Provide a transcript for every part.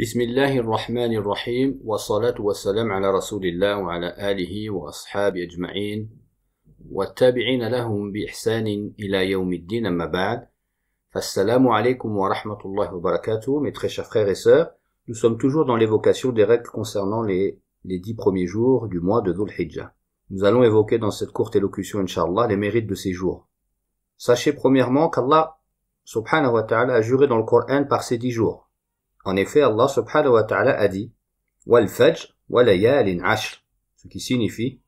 بسم الله الرحمن الرحيم والصلاة والسلام على رسول الله وعلى آله وأصحابه أجمعين والتابعين لهم بإحسان إلى يوم الدين أما بعد Assalamu عليكم ورحمة الله وبركاته mes très chers frères et sœurs. Nous sommes toujours dans l'évocation des règles concernant les, les dix premiers jours du mois de Dhul Hijjah. Nous allons évoquer dans cette courte élocution, Inch'Allah, les mérites de ces jours. Sachez premièrement qu'Allah, subhanahu wa ta'ala, a juré dans le Coran par ces dix jours. En effet, Allah subhanahu wa ta'ala a dit fajr wa ce qui signifie,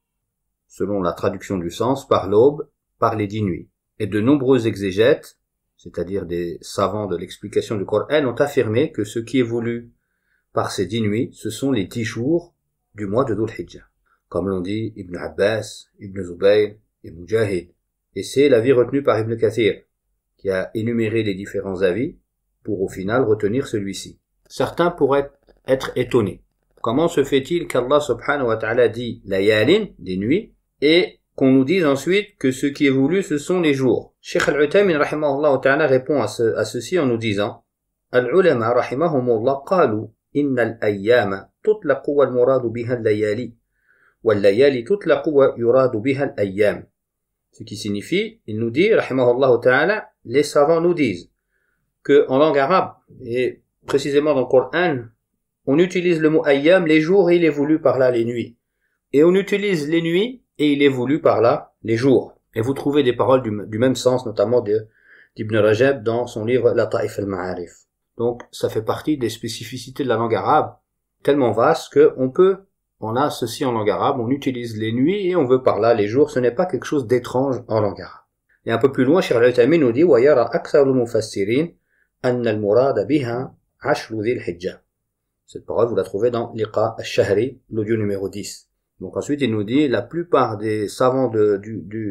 selon la traduction du sens, par l'aube, par les dix nuits. Et de nombreux exégètes, c'est-à-dire des savants de l'explication du Coran, ont affirmé que ce qui est voulu par ces dix nuits, ce sont les dix jours du mois de Dhul Hijjah. Comme l'ont dit Ibn Abbas, Ibn Zubayr et Mujahid. Et c'est l'avis retenu par Ibn Kathir, qui a énuméré les différents avis pour au final retenir celui-ci certains pourraient être étonnés. Comment se fait-il qu'Allah subhanahu wa ta'ala dit layalin, des nuits, et qu'on nous dise ensuite que ce qui est voulu, ce sont les jours Sheikh al-Utaymin rahimahullah ta'ala répond à, ce, ceci en nous disant Al-ulama rahimahumullah qalu inna al-ayyama tutlaqu al muradu biha al-layali al layali tutlaqu wa biha al-ayyam ce qui signifie, il nous dit, rahimahullah ta'ala, les savants nous disent que en langue arabe, et précisément dans le Coran, on utilise le mot ayam les jours et il est voulu par là les nuits. Et on utilise les nuits et il est voulu par là les jours. Et vous trouvez des paroles du, même sens, notamment d'Ibn Rajab dans son livre La Ta'if al-Ma'arif. Donc ça fait partie des spécificités de la langue arabe, tellement vaste qu'on peut, on a ceci en langue arabe, on utilise les nuits et on veut par là les jours, ce n'est pas quelque chose d'étrange en langue arabe. Et un peu plus loin, Shir al nous dit « cette parole, vous la trouvez dans l'Iqa al-Shahri, l'audio numéro 10. Donc ensuite, il nous dit, la plupart des savants du,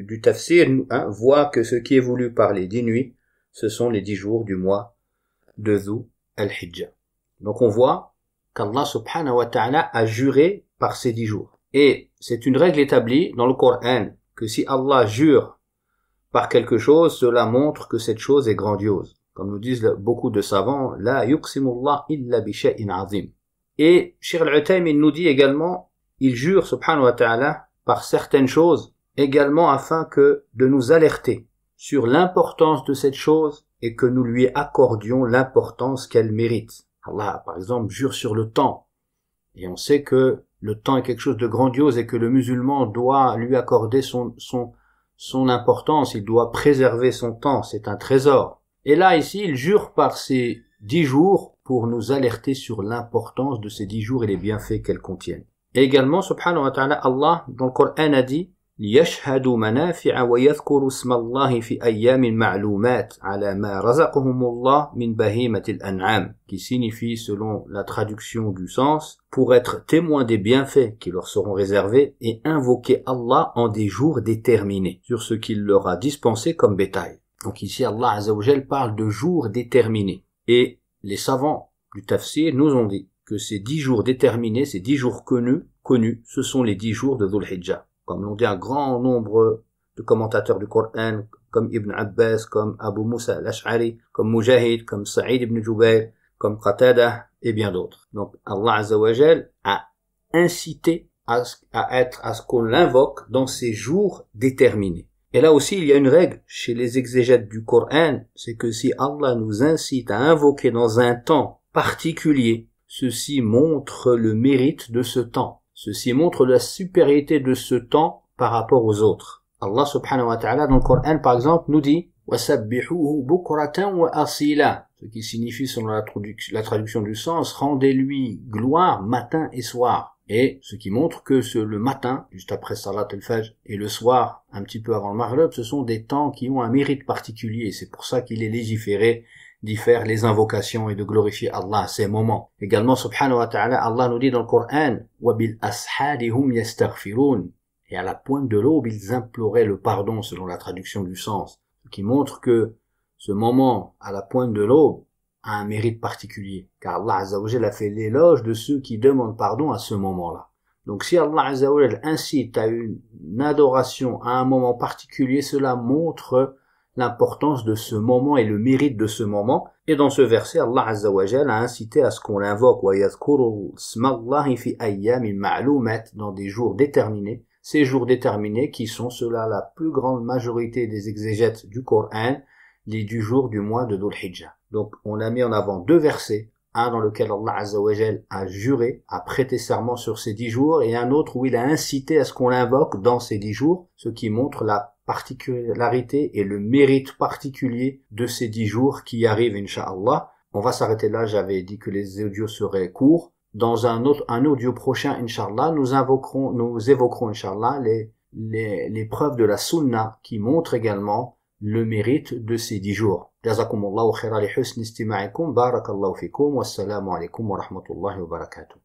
du, tafsir hein, voient que ce qui est voulu par les dix nuits, ce sont les dix jours du mois de Zou al-Hijjah. Donc on voit qu'Allah subhanahu wa ta'ala a juré par ces dix jours. Et c'est une règle établie dans le Coran que si Allah jure par quelque chose, cela montre que cette chose est grandiose comme nous disent beaucoup de savants, la yuqsimullah illa bishayin azim. Et Shir al il nous dit également, il jure, subhanahu wa ta'ala, par certaines choses, également afin que de nous alerter sur l'importance de cette chose et que nous lui accordions l'importance qu'elle mérite. Allah, par exemple, jure sur le temps. Et on sait que le temps est quelque chose de grandiose et que le musulman doit lui accorder son, son, son importance, il doit préserver son temps, c'est un trésor. Et là, ici, il jure par ces dix jours pour nous alerter sur l'importance de ces dix jours et les bienfaits qu'elles contiennent. Et également, ce ta'ala, Allah, dans le Coran, a dit, ليشهدوا منافع ويذكروا اسم الله في أيام معلومات على ما رزقهم الله من an'am » qui signifie selon la traduction du sens pour être témoin des bienfaits qui leur seront réservés et invoquer Allah en des jours déterminés sur ce qu'il leur a dispensé comme bétail donc ici, Allah Azzawajal parle de jours déterminés. Et les savants du tafsir nous ont dit que ces dix jours déterminés, ces dix jours connus, connus, ce sont les dix jours de Dhul Hijjah. Comme l'ont dit un grand nombre de commentateurs du Coran, comme Ibn Abbas, comme Abu Musa al-Ash'ari, comme Mujahid, comme Sa'id ibn Jubayr, comme Qatada et bien d'autres. Donc Allah Azzawajal a incité à être, à ce qu'on l'invoque dans ces jours déterminés. Et là aussi, il y a une règle chez les exégètes du Coran, c'est que si Allah nous incite à invoquer dans un temps particulier, ceci montre le mérite de ce temps. Ceci montre la supériorité de ce temps par rapport aux autres. Allah subhanahu wa ta'ala dans le Coran par exemple nous dit ce qui signifie selon la, traduction, la traduction du sens, rendez-lui gloire matin et soir. Et ce qui montre que ce, le matin, juste après Salat al-Fajr, et le soir, un petit peu avant le Maghreb, ce sont des temps qui ont un mérite particulier. C'est pour ça qu'il est légiféré d'y faire les invocations et de glorifier Allah à ces moments. Également, subhanahu wa ta'ala, Allah nous dit dans le Coran, Et à la pointe de l'aube, ils imploraient le pardon selon la traduction du sens. Ce qui montre que ce moment à la pointe de l'aube, un mérite particulier, car Allah Azzawajal a fait l'éloge de ceux qui demandent pardon à ce moment-là. Donc si Allah incite à une adoration à un moment particulier, cela montre l'importance de ce moment et le mérite de ce moment. Et dans ce verset, Allah Azzawajal a incité à ce qu'on l'invoque, dans des jours déterminés, ces jours déterminés qui sont cela la plus grande majorité des exégètes du Coran les du jour du mois de Dhul Hijjah. Donc on a mis en avant deux versets, un dans lequel Allah Azzawajal a juré, a prêté serment sur ces dix jours, et un autre où il a incité à ce qu'on l'invoque dans ces dix jours, ce qui montre la particularité et le mérite particulier de ces dix jours qui arrivent, Inch'Allah. On va s'arrêter là, j'avais dit que les audios seraient courts. Dans un autre, un audio prochain, Inch'Allah, nous invoquerons, nous évoquerons, Inch'Allah, les, les, les preuves de la sunna qui montrent également le mérite de ces dix jours. جزاكم الله خيرا لحسن استماعكم بارك الله فيكم والسلام عليكم ورحمة الله وبركاته